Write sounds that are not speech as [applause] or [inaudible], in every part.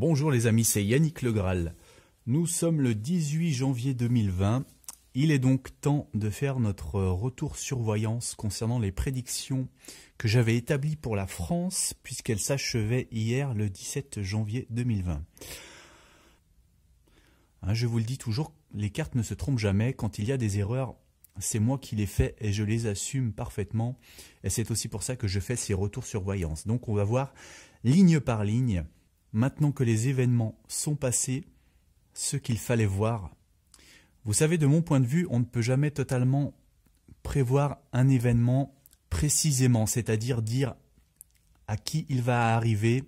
Bonjour les amis, c'est Yannick Graal. Nous sommes le 18 janvier 2020. Il est donc temps de faire notre retour survoyance concernant les prédictions que j'avais établies pour la France puisqu'elles s'achevaient hier le 17 janvier 2020. Hein, je vous le dis toujours, les cartes ne se trompent jamais. Quand il y a des erreurs, c'est moi qui les fais et je les assume parfaitement. Et c'est aussi pour ça que je fais ces retours survoyance. Donc on va voir ligne par ligne maintenant que les événements sont passés, ce qu'il fallait voir. Vous savez, de mon point de vue, on ne peut jamais totalement prévoir un événement précisément, c'est-à-dire dire à qui il va arriver,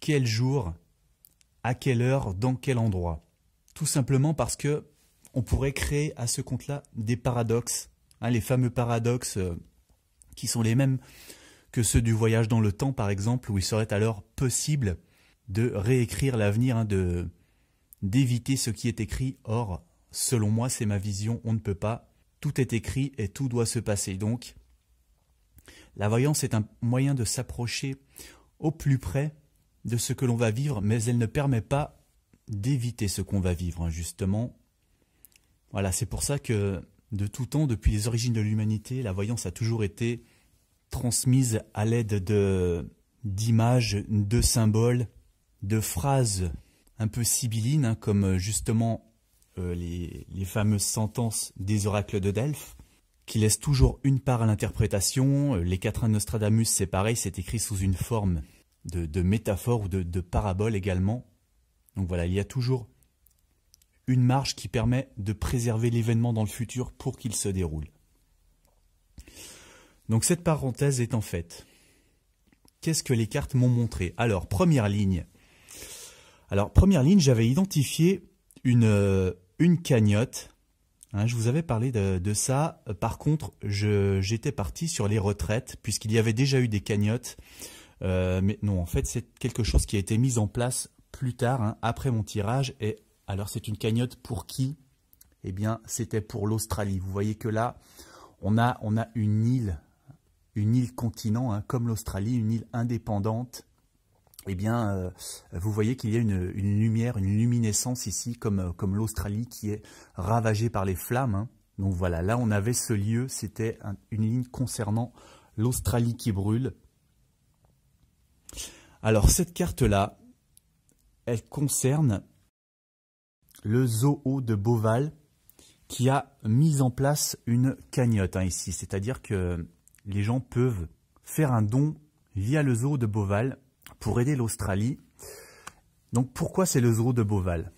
quel jour, à quelle heure, dans quel endroit. Tout simplement parce que on pourrait créer à ce compte-là des paradoxes, hein, les fameux paradoxes euh, qui sont les mêmes que ceux du voyage dans le temps, par exemple, où il serait alors possible de réécrire l'avenir, hein, de d'éviter ce qui est écrit. Or, selon moi, c'est ma vision, on ne peut pas. Tout est écrit et tout doit se passer. Donc, la voyance est un moyen de s'approcher au plus près de ce que l'on va vivre, mais elle ne permet pas d'éviter ce qu'on va vivre, hein, justement. Voilà, c'est pour ça que de tout temps, depuis les origines de l'humanité, la voyance a toujours été transmise à l'aide de d'images, de symboles, de phrases un peu sibyllines, hein, comme euh, justement euh, les, fameuses sentences des oracles de Delphes, qui laissent toujours une part à l'interprétation. Euh, les quatrains de Nostradamus, c'est pareil, c'est écrit sous une forme de, métaphore ou de, de parabole également. Donc voilà, il y a toujours une marge qui permet de préserver l'événement dans le futur pour qu'il se déroule. Donc cette parenthèse est en fait. Qu'est-ce que les cartes m'ont montré Alors, première ligne, alors, première ligne, j'avais identifié une, euh, une cagnotte. Hein, je vous avais parlé de, ça. Euh, par contre, j'étais parti sur les retraites, puisqu'il y avait déjà eu des cagnottes. Euh, mais non, en fait, c'est quelque chose qui a été mis en place plus tard, hein, après mon tirage. Et alors, c'est une cagnotte pour qui Eh bien, c'était pour l'Australie. Vous voyez que là, on a, on a une île, une île continent, hein, comme l'Australie, une île indépendante eh bien, euh, vous voyez qu'il y a une, lumière, une luminescence ici, comme, euh, comme l'Australie qui est ravagée par les flammes. Hein. Donc voilà, là on avait ce lieu, c'était une ligne concernant l'Australie qui brûle. Alors cette carte-là, elle concerne le zoo de Beauval qui a mis en place une cagnotte hein, ici. C'est-à-dire que les gens peuvent faire un don via le zoo de Beauval pour aider l'Australie. Donc pourquoi c'est le zoo de Beauval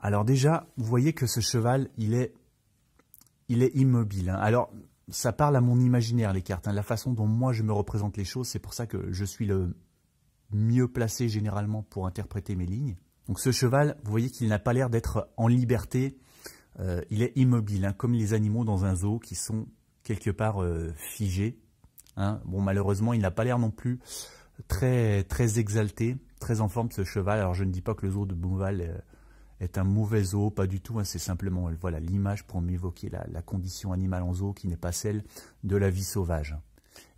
Alors déjà, vous voyez que ce cheval, il est, il est immobile. Hein. Alors ça parle à mon imaginaire les cartes, hein. la façon dont moi je me représente les choses, c'est pour ça que je suis le mieux placé généralement pour interpréter mes lignes. Donc ce cheval, vous voyez qu'il n'a pas l'air d'être en liberté, euh, il est immobile, hein, comme les animaux dans un zoo qui sont quelque part euh, figés. Bon, malheureusement, il n'a pas l'air non plus très, très exalté, très en forme ce cheval. Alors je ne dis pas que le zoo de Bouval euh, est un mauvais zoo, pas du tout. Hein. c'est simplement voilà l'image pour m'évoquer la, condition animale en zoo qui n'est pas celle de la vie sauvage.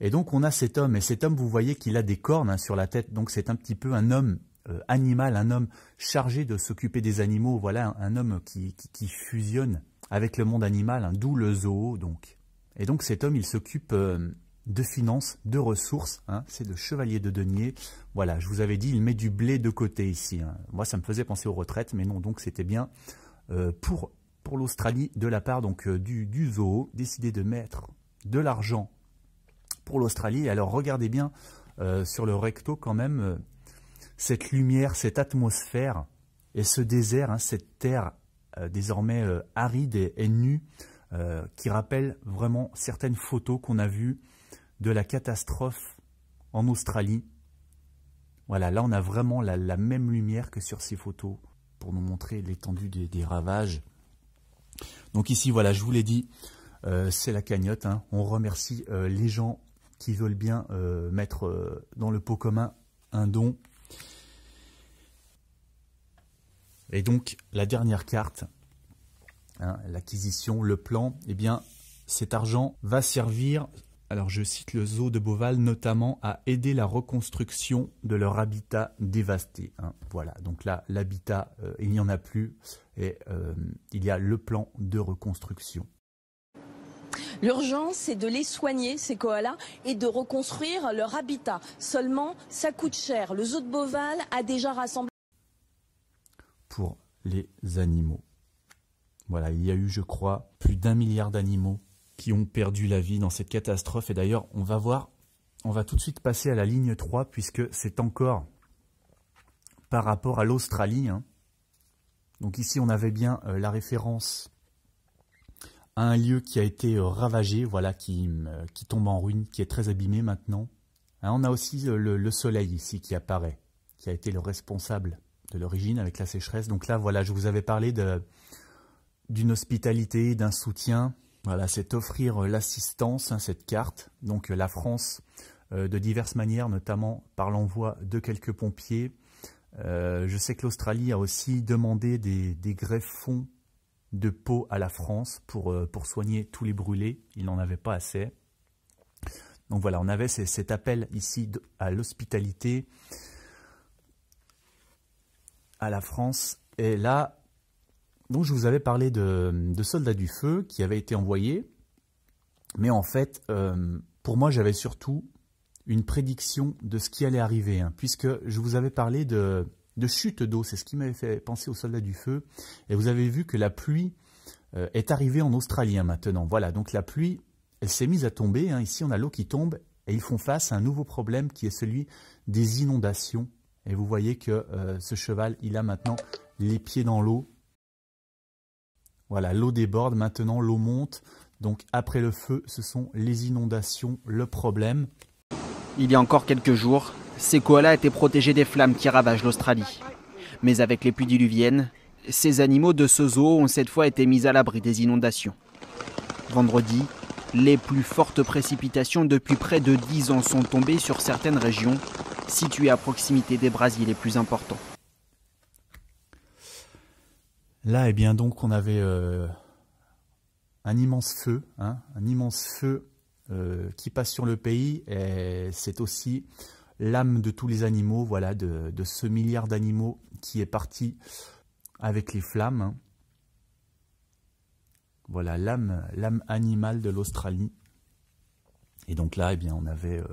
Et donc on a cet homme, et cet homme vous voyez qu'il a des cornes hein, sur la tête, donc c'est un petit peu un homme euh, animal, un homme chargé de s'occuper des animaux, voilà un, homme qui, fusionne avec le monde animal, hein, d'où le zoo donc. Et donc cet homme il s'occupe euh, de finances, de ressources. Hein. c'est le chevalier de denier. Voilà, je vous avais dit, il met du blé de côté ici. Hein. Moi, ça me faisait penser aux retraites, mais non, donc c'était bien euh, pour, pour l'Australie de la part donc euh, du, zoo, décidé de mettre de l'argent pour l'Australie. Alors regardez bien euh, sur le recto quand même cette lumière, cette atmosphère et ce désert, hein, cette terre désormais aride et nue qui rappelle vraiment certaines photos qu'on a vues de la catastrophe en Australie. Voilà, là on a vraiment la, même lumière que sur ces photos pour nous montrer l'étendue des, ravages. Donc ici, voilà, je vous l'ai dit, euh, c'est la cagnotte. Hein. On remercie euh, les gens qui veulent bien euh, mettre dans le pot commun un don. Et donc, la dernière carte, hein, l'acquisition, le plan, eh bien, cet argent va servir alors je cite le zoo de Beauval notamment à aider la reconstruction de leur habitat dévasté. Hein. voilà, donc là l'habitat, euh, il n'y en a plus et euh, il y a le plan de reconstruction. L'urgence, c'est de les soigner, ces koalas, et de reconstruire leur habitat. Seulement, ça coûte cher. Le zoo de Beauval a déjà rassemblé... Pour les animaux. Voilà, il y a eu, je crois, plus d'un milliard d'animaux qui ont perdu la vie dans cette catastrophe. Et d'ailleurs, on va voir, on va tout de suite passer à la ligne 3, puisque c'est encore par rapport à l'Australie. Hein. Donc ici, on avait bien euh, la référence à un lieu qui a été euh, ravagé, voilà, qui, euh, qui, tombe en ruine, qui est très abîmé maintenant. Hein, on a aussi le, soleil ici qui apparaît, qui a été le responsable de l'origine avec la sécheresse. Donc là, voilà, je vous avais parlé d'une hospitalité, d'un soutien, voilà, c'est offrir euh, l'assistance, hein, cette carte. Donc euh, la France, euh, de diverses manières, notamment par l'envoi de quelques pompiers. je sais que l'Australie a aussi demandé des, greffons de peau à la France pour, pour soigner tous les brûlés. Il n'en avait pas assez. Donc voilà, on avait cet appel ici à l'hospitalité, à la France. Et là, donc je vous avais parlé de, soldats du feu qui avaient été envoyés, mais en fait, euh, pour moi, j'avais surtout une prédiction de ce qui allait arriver, hein, puisque je vous avais parlé de, chute d'eau, c'est ce qui m'avait fait penser aux soldats du feu, et vous avez vu que la pluie euh, est arrivée en Australie hein, maintenant. Voilà, donc la pluie, elle s'est mise à tomber, hein. ici on a l'eau qui tombe, et ils font face à un nouveau problème qui est celui des inondations. Et vous voyez que euh, ce cheval, il a maintenant les pieds dans l'eau, voilà, l'eau déborde, maintenant l'eau monte. Donc après le feu, ce sont les inondations, le problème. Il y a encore quelques jours, ces koalas étaient protégés des flammes qui ravagent l'Australie. Mais avec les pluies diluviennes, ces animaux de ce zoo ont cette fois été mis à l'abri des inondations. Vendredi, les plus fortes précipitations depuis près de 10 ans sont tombées sur certaines régions situées à proximité des brasiers les plus importants. Là, eh bien, donc, on avait euh, un immense feu, hein, un immense feu euh, qui passe sur le pays, et c'est aussi l'âme de tous les animaux, voilà, de, ce milliard d'animaux qui est parti avec les flammes. Hein. Voilà, l'âme, l'âme animale de l'Australie. Et donc là, eh bien, on avait euh,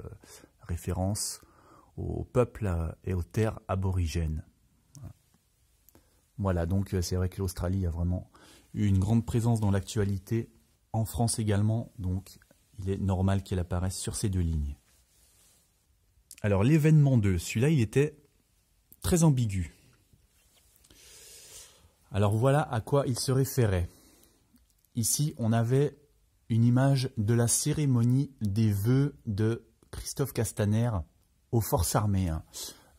référence au peuple et aux terres aborigènes. Voilà, donc euh, c'est vrai que l'Australie a vraiment eu une grande présence dans l'actualité, en France également, donc il est normal qu'elle apparaisse sur ces deux lignes. Alors l'événement 2, celui-là il était très ambigu. Alors voilà à quoi il se référait. Ici on avait une image de la cérémonie des vœux de Christophe Castaner aux forces armées. Hein.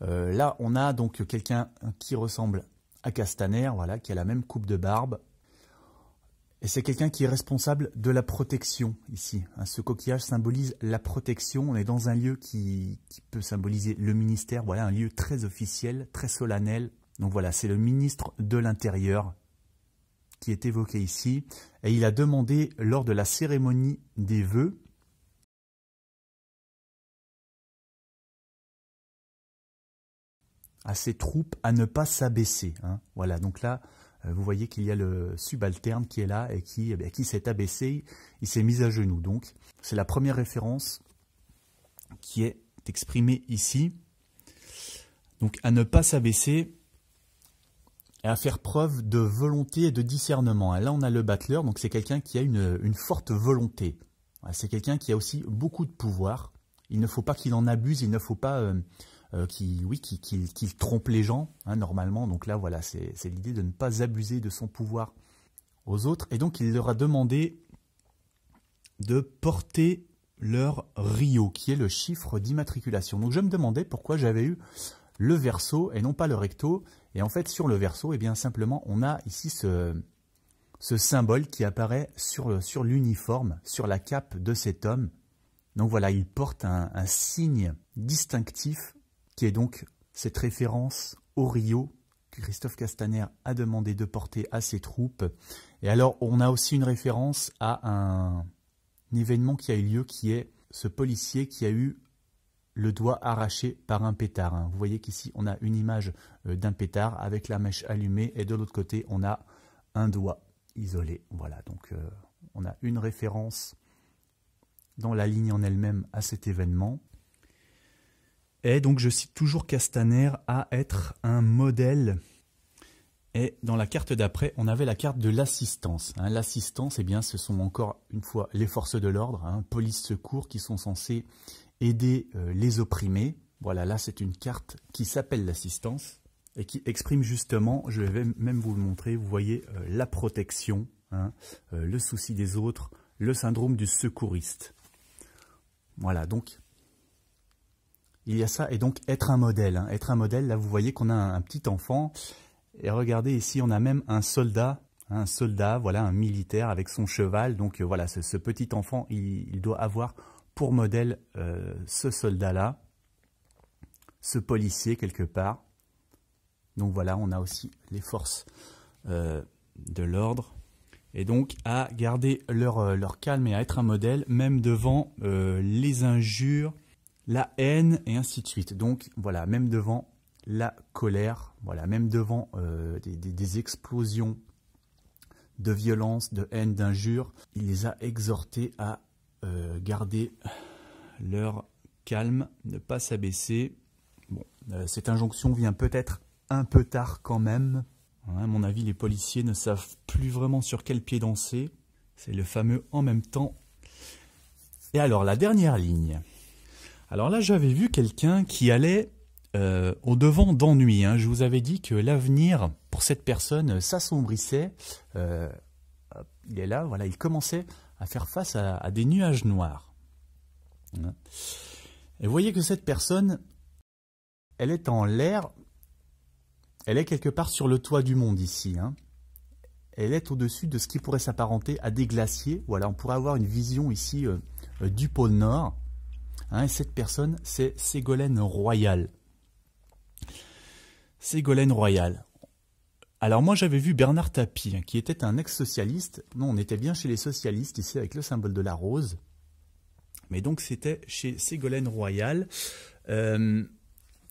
Euh, là on a donc quelqu'un qui ressemble à Castaner, voilà, qui a la même coupe de barbe. Et c'est quelqu'un qui est responsable de la protection ici. Hein, ce coquillage symbolise la protection. On est dans un lieu qui, peut symboliser le ministère, voilà, un lieu très officiel, très solennel. Donc voilà, c'est le ministre de l'Intérieur qui est évoqué ici. Et il a demandé lors de la cérémonie des vœux à ses troupes à ne pas s'abaisser. Hein. Voilà, donc là, euh, vous voyez qu'il y a le subalterne qui est là et qui, eh qui s'est abaissé, il s'est mis à genoux. Donc, c'est la première référence qui est exprimée ici. Donc, à ne pas s'abaisser et à faire preuve de volonté et de discernement. là, on a le battleur, donc c'est quelqu'un qui a une, forte volonté. C'est quelqu'un qui a aussi beaucoup de pouvoir. Il ne faut pas qu'il en abuse, il ne faut pas euh, euh, qui, oui, qui, trompe les gens, hein, normalement. Donc là, voilà, c'est l'idée de ne pas abuser de son pouvoir aux autres. Et donc, il leur a demandé de porter leur Rio, qui est le chiffre d'immatriculation. Donc, je me demandais pourquoi j'avais eu le verso et non pas le recto. Et en fait, sur le verso, et eh bien simplement, on a ici ce, symbole qui apparaît sur, l'uniforme, sur la cape de cet homme. Donc voilà, il porte un signe distinctif qui est donc cette référence au Rio que Christophe Castaner a demandé de porter à ses troupes. Et alors, on a aussi une référence à un, événement qui a eu lieu, qui est ce policier qui a eu le doigt arraché par un pétard. Hein. Vous voyez qu'ici, on a une image euh, d'un pétard avec la mèche allumée, et de l'autre côté, on a un doigt isolé. Voilà, donc euh, on a une référence dans la ligne en elle-même à cet événement. Et donc je cite toujours Castaner à être un modèle. Et dans la carte d'après, on avait la carte de l'assistance. Hein. l'assistance, eh bien, ce sont encore une fois les forces de l'ordre, hein, police, secours, qui sont censées aider euh, les opprimés. Voilà, là, c'est une carte qui s'appelle l'assistance et qui exprime justement, je vais même vous le montrer, vous voyez, euh, la protection, hein, euh, le souci des autres, le syndrome du secouriste. Voilà, donc il y a ça, et donc être un modèle. Hein. Être un modèle, là vous voyez qu'on a un, petit enfant, et regardez ici, on a même un soldat, hein, un soldat, voilà, un militaire avec son cheval. Donc euh, voilà, ce, petit enfant, il, doit avoir pour modèle euh, ce soldat-là, ce policier quelque part. Donc voilà, on a aussi les forces euh, de l'ordre. Et donc à garder leur calme et à être un modèle, même devant les injures, la haine et ainsi de suite. Donc voilà, même devant la colère, voilà, même devant euh, des, explosions de violence, de haine, d'injures, il les a exhortés à euh, garder leur calme, ne pas s'abaisser. Bon, euh, cette injonction vient peut-être un peu tard quand même. Hein, à mon avis, les policiers ne savent plus vraiment sur quel pied danser. C'est le fameux en même temps. Et alors, la dernière ligne. Alors là, j'avais vu quelqu'un qui allait euh, au devant d'ennui. Hein. Je vous avais dit que l'avenir pour cette personne s'assombrissait. Euh, il est là, voilà, il commençait à faire face à, des nuages noirs. Hein. Et vous voyez que cette personne, elle est en l'air, elle est quelque part sur le toit du monde ici. Hein. Elle est au-dessus de ce qui pourrait s'apparenter à des glaciers. Voilà, on pourrait avoir une vision ici euh, du pôle Nord. Hein, et cette personne, c'est Ségolène Royal. Ségolène Royal. Alors moi j'avais vu Bernard Tapie, hein, qui était un ex-socialiste. Non, on était bien chez les socialistes ici avec le symbole de la rose. Mais donc c'était chez Ségolène Royal. Euh,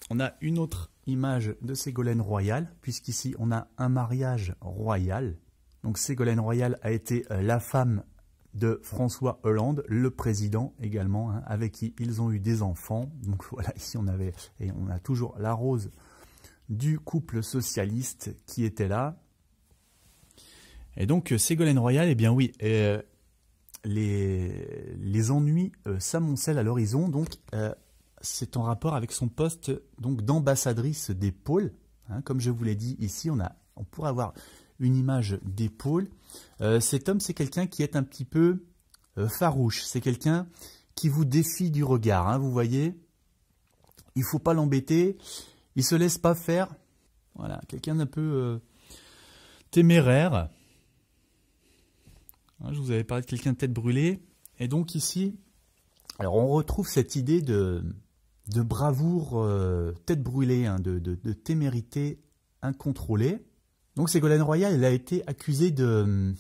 on a une autre image de Ségolène Royal, puisqu'ici on a un mariage royal. Donc Ségolène Royal a été euh, la femme de François Hollande, le président également, hein, avec qui ils ont eu des enfants. Donc [laughs] voilà, ici on avait, et on a toujours la rose du couple socialiste qui était là. Et donc euh, Ségolène Royal, eh bien oui, euh, les, les, ennuis euh, à l'horizon, donc euh, c'est en rapport avec son poste donc d'ambassadrice des pôles. Hein, comme je vous l'ai dit, ici on, a, on pourrait avoir une image d'épaule. Euh, cet homme, c'est quelqu'un qui est un petit peu euh, farouche. C'est quelqu'un qui vous défie du regard, hein, vous voyez. Il ne faut pas l'embêter. Il ne se laisse pas faire. Voilà, quelqu'un d'un peu euh, téméraire. Hein, je vous avais parlé de quelqu'un de tête brûlée. Et donc ici, alors on retrouve cette idée de, bravoure tête brûlée, hein, de témérité incontrôlée. Donc Ségolène Royal, elle a été accusée de hum,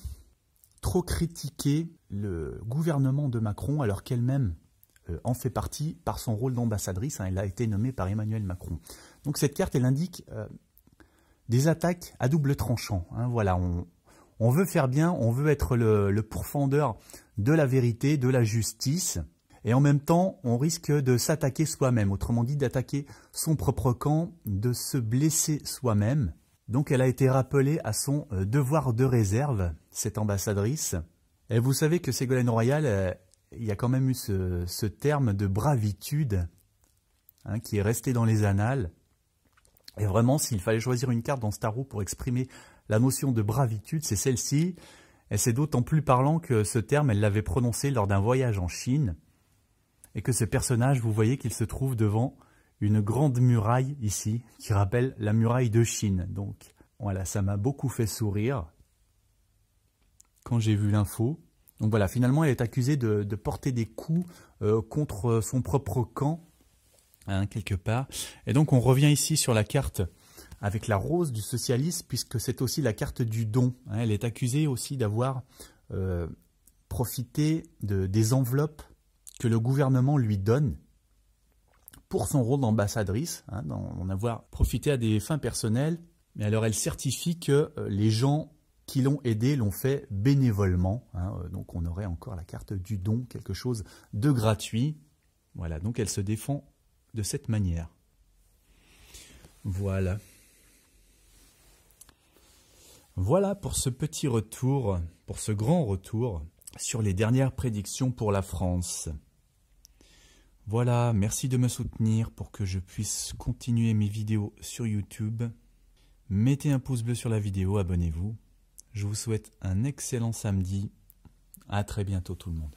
trop critiquer le gouvernement de Macron alors qu'elle-même euh, en fait partie par son rôle d'ambassadrice. Hein. elle a été nommée par Emmanuel Macron. Donc cette carte, elle indique euh, des attaques à double tranchant. Hein. voilà, on, veut faire bien, on veut être le, le, pourfendeur de la vérité, de la justice. Et en même temps, on risque de s'attaquer soi-même, autrement dit d'attaquer son propre camp, de se blesser soi-même. Donc elle a été rappelée à son euh, devoir de réserve, cette ambassadrice. Et vous savez que Ségolène Royal, euh, il y a quand même eu ce, terme de bravitude hein, qui est resté dans les annales. Et vraiment, s'il fallait choisir une carte dans Wars pour exprimer la notion de bravitude, c'est celle-ci. Et c'est d'autant plus parlant que ce terme, elle l'avait prononcé lors d'un voyage en Chine. Et que ce personnage, vous voyez qu'il se trouve devant une grande muraille ici qui rappelle la muraille de Chine. Donc voilà, ça m'a beaucoup fait sourire quand j'ai vu l'info. Donc voilà, finalement, elle est accusée de, porter des coups euh, contre son propre camp, hein, quelque part. Et donc on revient ici sur la carte avec la rose du socialisme, puisque c'est aussi la carte du don. Hein. Elle est accusée aussi d'avoir euh, profité de, des enveloppes que le gouvernement lui donne pour son rôle d'ambassadrice, hein, d'en avoir profité à des fins personnelles. Mais alors elle certifie que euh, les gens qui l'ont aidé l'ont fait bénévolement. Hein, euh, donc on aurait encore la carte du don, quelque chose de gratuit. Voilà, donc elle se défend de cette manière. Voilà. Voilà pour ce petit retour, pour ce grand retour sur les dernières prédictions pour la France. Voilà, merci de me soutenir pour que je puisse continuer mes vidéos sur YouTube. Mettez un pouce bleu sur la vidéo, abonnez-vous. Je vous souhaite un excellent samedi. À très bientôt tout le monde.